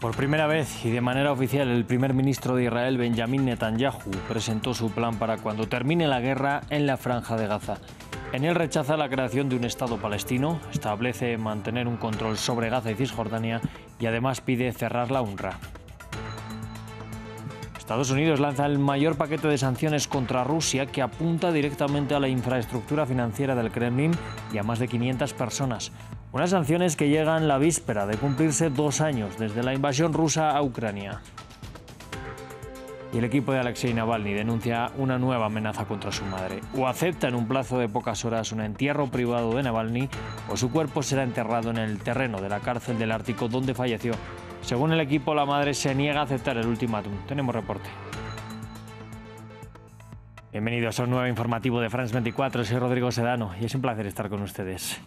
Por primera vez y de manera oficial, el primer ministro de Israel, Benjamin Netanyahu, presentó su plan para cuando termine la guerra en la franja de Gaza. En él rechaza la creación de un Estado palestino, establece mantener un control sobre Gaza y Cisjordania y además pide cerrar la UNRWA. Estados Unidos lanza el mayor paquete de sanciones contra Rusia que apunta directamente a la infraestructura financiera del Kremlin y a más de 500 personas. Unas sanciones que llegan la víspera de cumplirse dos años desde la invasión rusa a Ucrania. Y el equipo de Alexei Navalny denuncia una nueva amenaza contra su madre. O acepta en un plazo de pocas horas un entierro privado de Navalny, o su cuerpo será enterrado en el terreno de la cárcel del Ártico donde falleció. Según el equipo, la madre se niega a aceptar el ultimátum. Tenemos reporte. Bienvenidos a un nuevo informativo de France 24. Soy Rodrigo Sedano y es un placer estar con ustedes.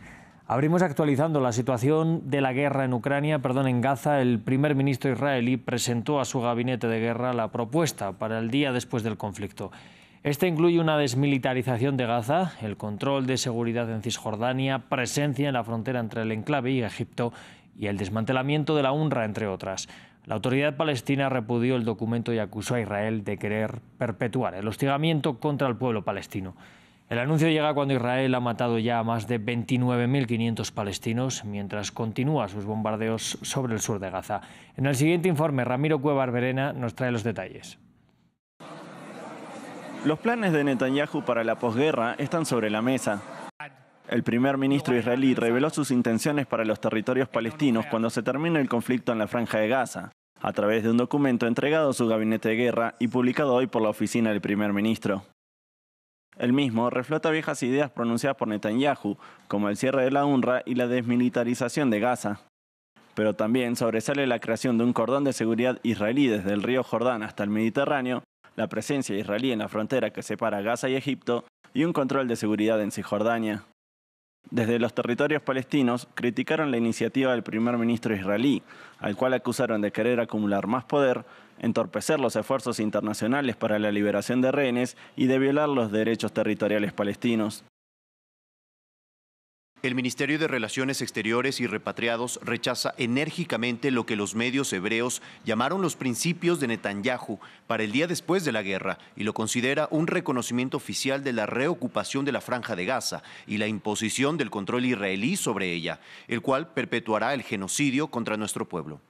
Abrimos actualizando la situación de la guerra en Ucrania, perdón, en Gaza. El primer ministro israelí presentó a su gabinete de guerra la propuesta para el día después del conflicto. Esta incluye una desmilitarización de Gaza, el control de seguridad en Cisjordania, presencia en la frontera entre el enclave y Egipto y el desmantelamiento de la UNRWA, entre otras. La autoridad palestina repudió el documento y acusó a Israel de querer perpetuar el hostigamiento contra el pueblo palestino. El anuncio llega cuando Israel ha matado ya a más de 29.500 palestinos mientras continúa sus bombardeos sobre el sur de Gaza. En el siguiente informe, Ramiro Cueva Verena nos trae los detalles. Los planes de Netanyahu para la posguerra están sobre la mesa. El primer ministro israelí reveló sus intenciones para los territorios palestinos cuando se termine el conflicto en la franja de Gaza, a través de un documento entregado a su gabinete de guerra y publicado hoy por la oficina del primer ministro. El mismo reflota viejas ideas pronunciadas por Netanyahu, como el cierre de la UNRWA y la desmilitarización de Gaza. Pero también sobresale la creación de un cordón de seguridad israelí desde el río Jordán hasta el Mediterráneo, la presencia israelí en la frontera que separa Gaza y Egipto y un control de seguridad en Cisjordania. Desde los territorios palestinos criticaron la iniciativa del primer ministro israelí, al cual acusaron de querer acumular más poder, entorpecer los esfuerzos internacionales para la liberación de rehenes y de violar los derechos territoriales palestinos. El Ministerio de Relaciones Exteriores y Repatriados rechaza enérgicamente lo que los medios hebreos llamaron los principios de Netanyahu para el día después de la guerra y lo considera un reconocimiento oficial de la reocupación de la franja de Gaza y la imposición del control israelí sobre ella, el cual perpetuará el genocidio contra nuestro pueblo.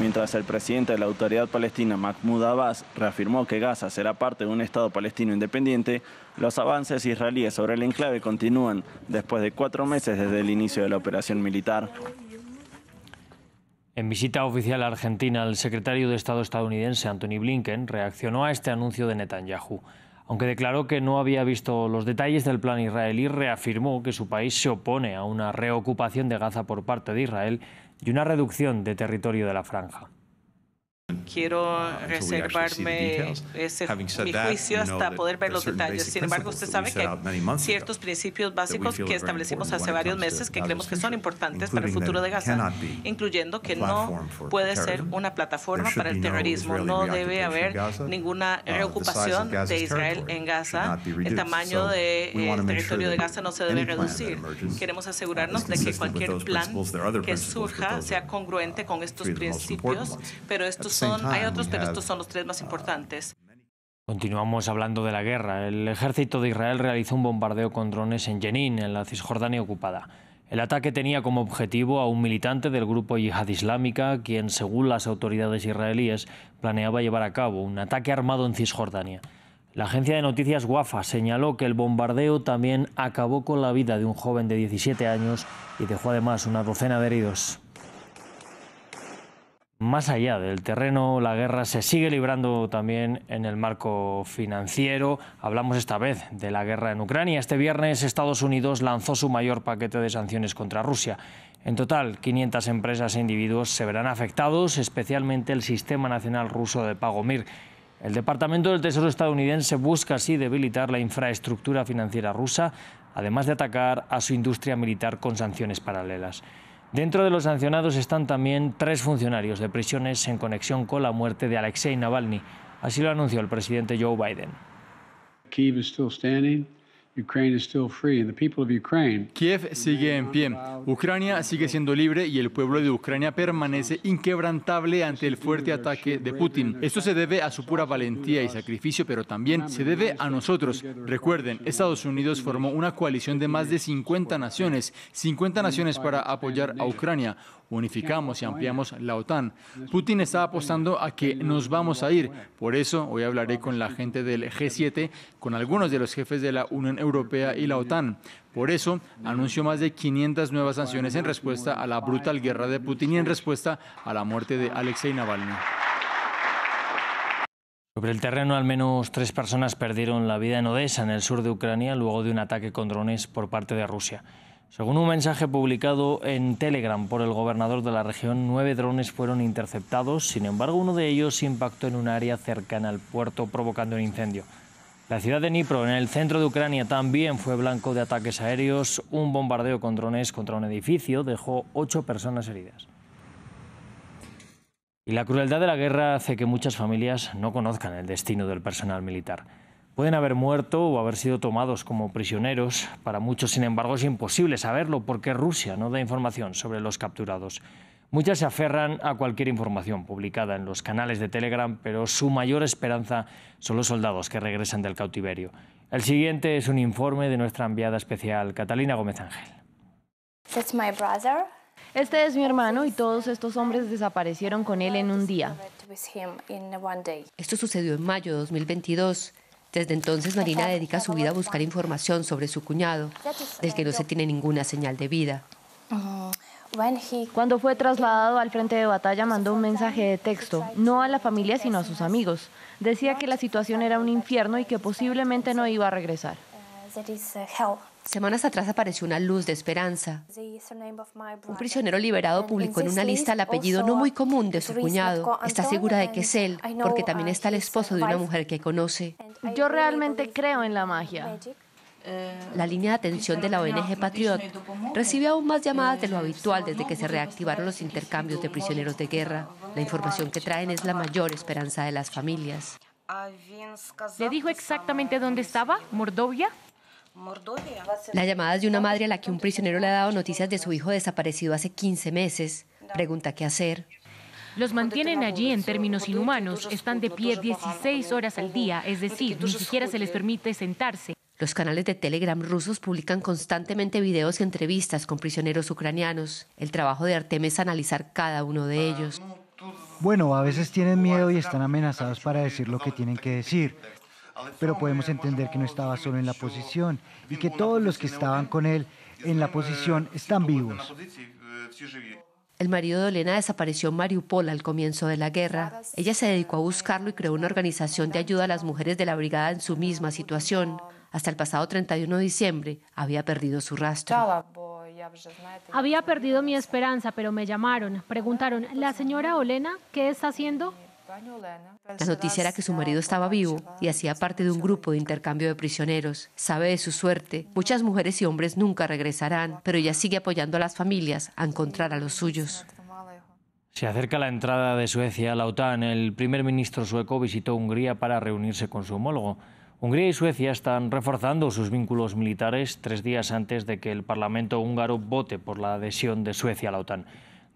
Mientras el presidente de la Autoridad Palestina, Mahmoud Abbas, reafirmó que Gaza será parte de un Estado palestino independiente, los avances israelíes sobre el enclave continúan después de cuatro meses desde el inicio de la operación militar. En visita oficial a Argentina, el secretario de Estado estadounidense Anthony Blinken reaccionó a este anuncio de Netanyahu. Aunque declaró que no había visto los detalles del plan israelí, reafirmó que su país se opone a una reocupación de Gaza por parte de Israel y una reducción de territorio de la franja quiero ah, reservarme ese, mi juicio hasta poder ver los detalles. Sin embargo, usted sabe que ciertos principios básicos que establecimos hace varios meses que creemos que son importantes para el futuro de Gaza, incluyendo que no puede ser una plataforma para el terrorismo. No debe haber ninguna uh, reocupación de Israel en Gaza. El tamaño del de este territorio de Gaza no se debe reducir. Queremos asegurarnos de que cualquier plan que surja sea congruente uh, con estos principios, pero estos son hay ah, otros, pero estos son los tres más importantes. Continuamos hablando de la guerra. El ejército de Israel realizó un bombardeo con drones en Jenin, en la Cisjordania ocupada. El ataque tenía como objetivo a un militante del grupo Yihad Islámica, quien, según las autoridades israelíes, planeaba llevar a cabo un ataque armado en Cisjordania. La agencia de noticias Wafa señaló que el bombardeo también acabó con la vida de un joven de 17 años y dejó además una docena de heridos. Más allá del terreno, la guerra se sigue librando también en el marco financiero. Hablamos esta vez de la guerra en Ucrania. Este viernes Estados Unidos lanzó su mayor paquete de sanciones contra Rusia. En total, 500 empresas e individuos se verán afectados, especialmente el Sistema Nacional Ruso de Pago MIR. El Departamento del Tesoro estadounidense busca así debilitar la infraestructura financiera rusa, además de atacar a su industria militar con sanciones paralelas. Dentro de los sancionados están también tres funcionarios de prisiones en conexión con la muerte de Alexei Navalny. Así lo anunció el presidente Joe Biden. Kiev sigue en pie, Ucrania sigue siendo libre y el pueblo de Ucrania permanece inquebrantable ante el fuerte ataque de Putin. Esto se debe a su pura valentía y sacrificio, pero también se debe a nosotros. Recuerden, Estados Unidos formó una coalición de más de 50 naciones, 50 naciones para apoyar a Ucrania unificamos y ampliamos la OTAN. Putin está apostando a que nos vamos a ir. Por eso hoy hablaré con la gente del G7, con algunos de los jefes de la Unión Europea y la OTAN. Por eso anunció más de 500 nuevas sanciones en respuesta a la brutal guerra de Putin y en respuesta a la muerte de Alexei Navalny. Sobre el terreno, al menos tres personas perdieron la vida en Odessa, en el sur de Ucrania, luego de un ataque con drones por parte de Rusia. Según un mensaje publicado en Telegram por el gobernador de la región, nueve drones fueron interceptados, sin embargo uno de ellos impactó en un área cercana al puerto provocando un incendio. La ciudad de Dnipro, en el centro de Ucrania, también fue blanco de ataques aéreos. Un bombardeo con drones contra un edificio dejó ocho personas heridas. Y la crueldad de la guerra hace que muchas familias no conozcan el destino del personal militar. Pueden haber muerto o haber sido tomados como prisioneros. Para muchos, sin embargo, es imposible saberlo porque Rusia no da información sobre los capturados. Muchas se aferran a cualquier información publicada en los canales de Telegram, pero su mayor esperanza son los soldados que regresan del cautiverio. El siguiente es un informe de nuestra enviada especial, Catalina Gómez Ángel. Este es mi hermano y todos estos hombres desaparecieron con él en un día. Esto sucedió en mayo de 2022. Desde entonces Marina dedica su vida a buscar información sobre su cuñado, del que no se tiene ninguna señal de vida. Mm. Cuando fue trasladado al frente de batalla mandó un mensaje de texto, no a la familia sino a sus amigos. Decía que la situación era un infierno y que posiblemente no iba a regresar. Uh, Semanas atrás apareció una luz de esperanza. Un prisionero liberado publicó en una lista el apellido no muy común de su cuñado. Está segura de que es él, porque también está el esposo de una mujer que conoce. Yo realmente creo en la magia. La línea de atención de la ONG Patriot recibió aún más llamadas de lo habitual desde que se reactivaron los intercambios de prisioneros de guerra. La información que traen es la mayor esperanza de las familias. ¿Le dijo exactamente dónde estaba? ¿Mordovia? La llamada de una madre a la que un prisionero le ha dado noticias de su hijo desaparecido hace 15 meses. Pregunta qué hacer. Los mantienen allí en términos inhumanos, están de pie 16 horas al día, es decir, ni siquiera se les permite sentarse. Los canales de Telegram rusos publican constantemente videos y entrevistas con prisioneros ucranianos. El trabajo de Artem es analizar cada uno de ellos. Bueno, a veces tienen miedo y están amenazados para decir lo que tienen que decir pero podemos entender que no estaba solo en la posición y que todos los que estaban con él en la posición están vivos. El marido de Olena desapareció en Mariupol al comienzo de la guerra. Ella se dedicó a buscarlo y creó una organización de ayuda a las mujeres de la brigada en su misma situación. Hasta el pasado 31 de diciembre había perdido su rastro. Había perdido mi esperanza, pero me llamaron. Preguntaron, ¿la señora Olena qué está haciendo? La noticia era que su marido estaba vivo y hacía parte de un grupo de intercambio de prisioneros. Sabe de su suerte. Muchas mujeres y hombres nunca regresarán, pero ella sigue apoyando a las familias a encontrar a los suyos. Se acerca la entrada de Suecia a la OTAN. El primer ministro sueco visitó Hungría para reunirse con su homólogo. Hungría y Suecia están reforzando sus vínculos militares tres días antes de que el Parlamento húngaro vote por la adhesión de Suecia a la OTAN.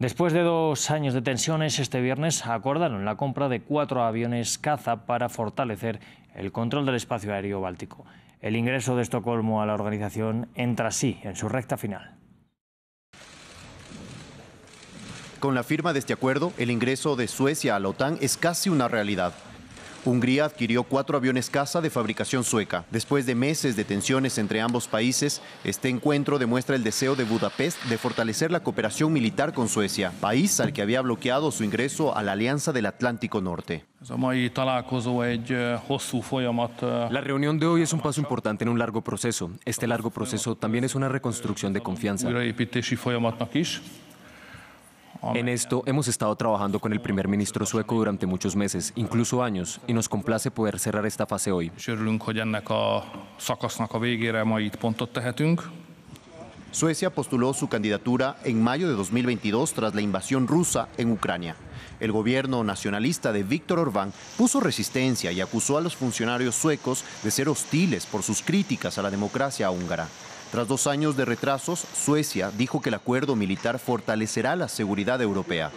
Después de dos años de tensiones, este viernes acordaron la compra de cuatro aviones caza para fortalecer el control del espacio aéreo báltico. El ingreso de Estocolmo a la organización entra así en su recta final. Con la firma de este acuerdo, el ingreso de Suecia a la OTAN es casi una realidad. Hungría adquirió cuatro aviones caza de fabricación sueca. Después de meses de tensiones entre ambos países, este encuentro demuestra el deseo de Budapest de fortalecer la cooperación militar con Suecia, país al que había bloqueado su ingreso a la Alianza del Atlántico Norte. La reunión de hoy es un paso importante en un largo proceso. Este largo proceso también es una reconstrucción de confianza. Oh en esto hemos estado trabajando con el primer ministro sueco durante muchos meses, incluso años, y nos complace poder cerrar esta fase hoy. Suecia postuló su candidatura en mayo de 2022 tras la invasión rusa en Ucrania. El gobierno nacionalista de Víctor Orbán puso resistencia y acusó a los funcionarios suecos de ser hostiles por sus críticas a la democracia húngara. Tras dos años de retrasos, Suecia dijo que el acuerdo militar fortalecerá la seguridad europea.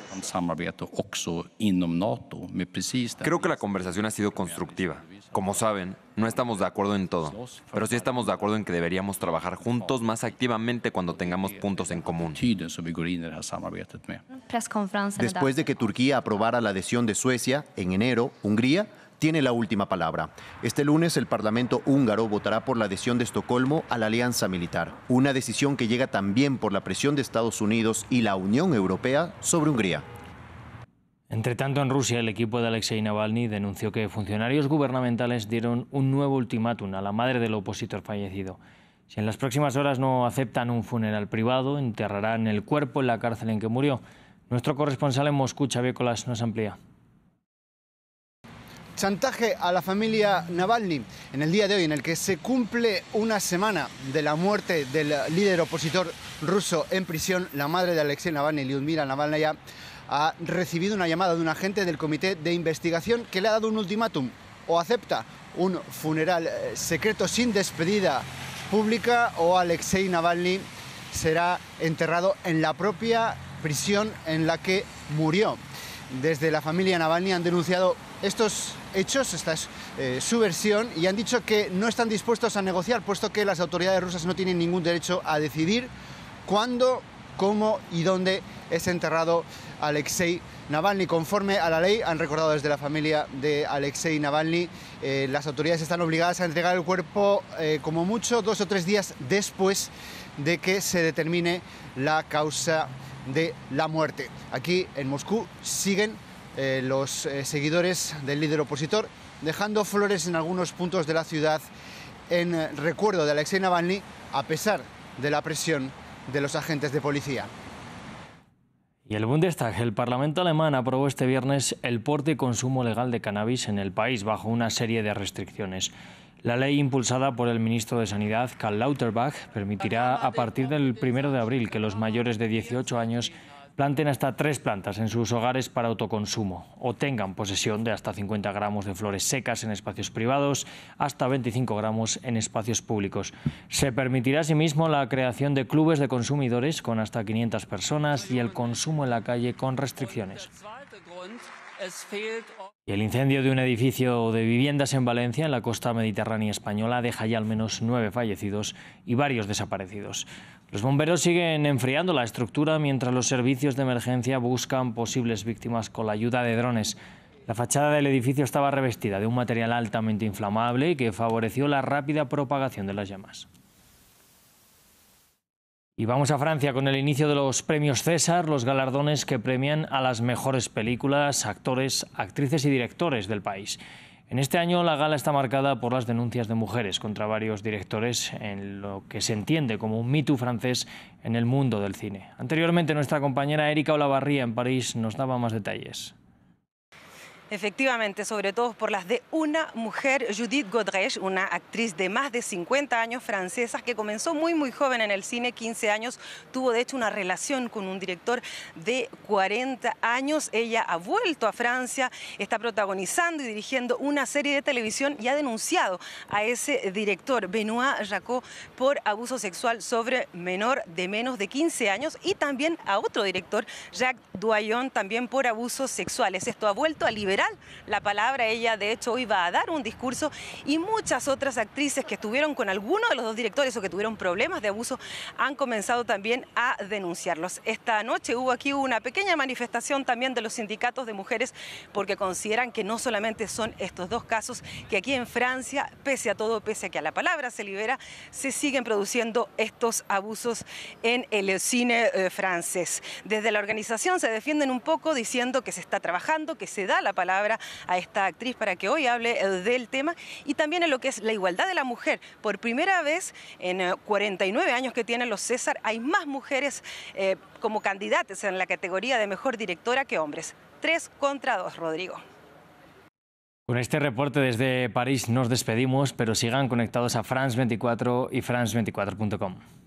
Creo que la conversación ha sido constructiva. Como saben, no estamos de acuerdo en todo, pero sí estamos de acuerdo en que deberíamos trabajar juntos más activamente cuando tengamos puntos en común. Después de que Turquía aprobara la adhesión de Suecia, en enero, Hungría tiene la última palabra. Este lunes el Parlamento húngaro votará por la adhesión de Estocolmo a la alianza militar, una decisión que llega también por la presión de Estados Unidos y la Unión Europea sobre Hungría. Entre tanto, en Rusia, el equipo de Alexei Navalny denunció que funcionarios gubernamentales dieron un nuevo ultimátum a la madre del opositor fallecido. Si en las próximas horas no aceptan un funeral privado, enterrarán el cuerpo en la cárcel en que murió. Nuestro corresponsal en Moscú, Xavier Colas, nos amplía chantaje a la familia Navalny en el día de hoy, en el que se cumple una semana de la muerte del líder opositor ruso en prisión, la madre de Alexei Navalny, Lyudmila Navalnaya, ha recibido una llamada de un agente del comité de investigación que le ha dado un ultimátum, o acepta un funeral eh, secreto sin despedida pública o Alexei Navalny será enterrado en la propia prisión en la que murió. Desde la familia Navalny han denunciado estos hechos, esta es eh, su versión, y han dicho que no están dispuestos a negociar, puesto que las autoridades rusas no tienen ningún derecho a decidir cuándo, cómo y dónde es enterrado Alexei Navalny. Conforme a la ley, han recordado desde la familia de Alexei Navalny, eh, las autoridades están obligadas a entregar el cuerpo eh, como mucho dos o tres días después de que se determine la causa de la muerte. Aquí en Moscú siguen eh, los eh, seguidores del líder opositor, dejando flores en algunos puntos de la ciudad en recuerdo de Alexei Navalny, a pesar de la presión de los agentes de policía. Y el Bundestag, el Parlamento alemán, aprobó este viernes el porte y consumo legal de cannabis en el país bajo una serie de restricciones. La ley impulsada por el ministro de Sanidad, Karl Lauterbach, permitirá a partir del 1 de abril que los mayores de 18 años planten hasta tres plantas en sus hogares para autoconsumo o tengan posesión de hasta 50 gramos de flores secas en espacios privados, hasta 25 gramos en espacios públicos. Se permitirá asimismo la creación de clubes de consumidores con hasta 500 personas y el consumo en la calle con restricciones el incendio de un edificio de viviendas en Valencia, en la costa mediterránea española, deja ya al menos nueve fallecidos y varios desaparecidos. Los bomberos siguen enfriando la estructura mientras los servicios de emergencia buscan posibles víctimas con la ayuda de drones. La fachada del edificio estaba revestida de un material altamente inflamable que favoreció la rápida propagación de las llamas. Y vamos a Francia con el inicio de los premios César, los galardones que premian a las mejores películas, actores, actrices y directores del país. En este año la gala está marcada por las denuncias de mujeres contra varios directores en lo que se entiende como un mito francés en el mundo del cine. Anteriormente nuestra compañera Erika Olavarría en París nos daba más detalles. Efectivamente, sobre todo por las de una mujer, Judith Godrèche, una actriz de más de 50 años francesa que comenzó muy muy joven en el cine, 15 años, tuvo de hecho una relación con un director de 40 años. Ella ha vuelto a Francia, está protagonizando y dirigiendo una serie de televisión y ha denunciado a ese director, Benoît Jacot, por abuso sexual sobre menor de menos de 15 años y también a otro director, Jacques Doyon, también por abusos sexuales. Esto ha vuelto a liberar la palabra. Ella, de hecho, hoy va a dar un discurso y muchas otras actrices que estuvieron con alguno de los dos directores o que tuvieron problemas de abuso han comenzado también a denunciarlos. Esta noche hubo aquí una pequeña manifestación también de los sindicatos de mujeres porque consideran que no solamente son estos dos casos, que aquí en Francia, pese a todo, pese a que a la palabra se libera, se siguen produciendo estos abusos en el cine eh, francés. Desde la organización se defienden un poco diciendo que se está trabajando, que se da la palabra palabra a esta actriz para que hoy hable eh, del tema y también en lo que es la igualdad de la mujer. Por primera vez en 49 eh, años que tienen los César, hay más mujeres eh, como candidatas en la categoría de mejor directora que hombres. Tres contra dos, Rodrigo. Con este reporte desde París nos despedimos, pero sigan conectados a France24 y france24.com.